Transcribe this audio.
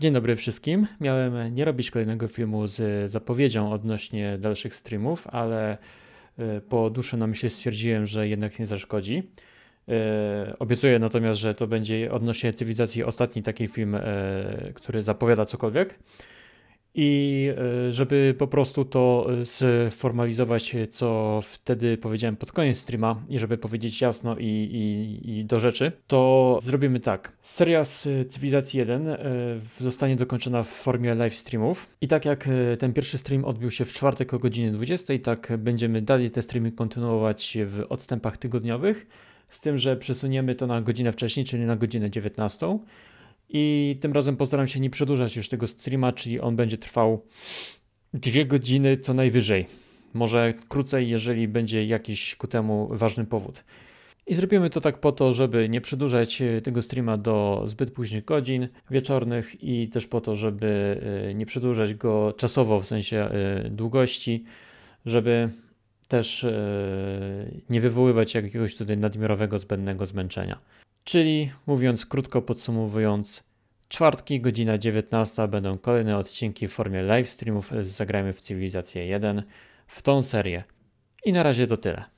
Dzień dobry wszystkim. Miałem nie robić kolejnego filmu z zapowiedzią odnośnie dalszych streamów, ale e, po dłuższym namyśle stwierdziłem, że jednak nie zaszkodzi. E, obiecuję natomiast, że to będzie odnośnie cywilizacji ostatni taki film, e, który zapowiada cokolwiek i e, żeby po prostu to e, sformalizować, e, co wtedy powiedziałem pod koniec streama i żeby powiedzieć jasno i, i, i do rzeczy, to zrobimy tak. Seria z Cywilizacji 1 zostanie dokończona w formie live streamów i tak jak ten pierwszy stream odbił się w czwartek o godzinie 20, tak będziemy dalej te streamy kontynuować w odstępach tygodniowych, z tym, że przesuniemy to na godzinę wcześniej, czyli na godzinę 19. I tym razem postaram się nie przedłużać już tego streama, czyli on będzie trwał dwie godziny co najwyżej. Może krócej, jeżeli będzie jakiś ku temu ważny powód. I zrobimy to tak po to, żeby nie przedłużać e, tego streama do zbyt późnych godzin wieczornych i też po to, żeby e, nie przedłużać go czasowo w sensie e, długości, żeby też nie wywoływać jakiegoś tutaj nadmiarowego, zbędnego zmęczenia. Czyli mówiąc krótko podsumowując, czwartki godzina 19 będą kolejne odcinki w formie live streamów z Zagrajmy w Cywilizację 1 w tą serię. I na razie to tyle.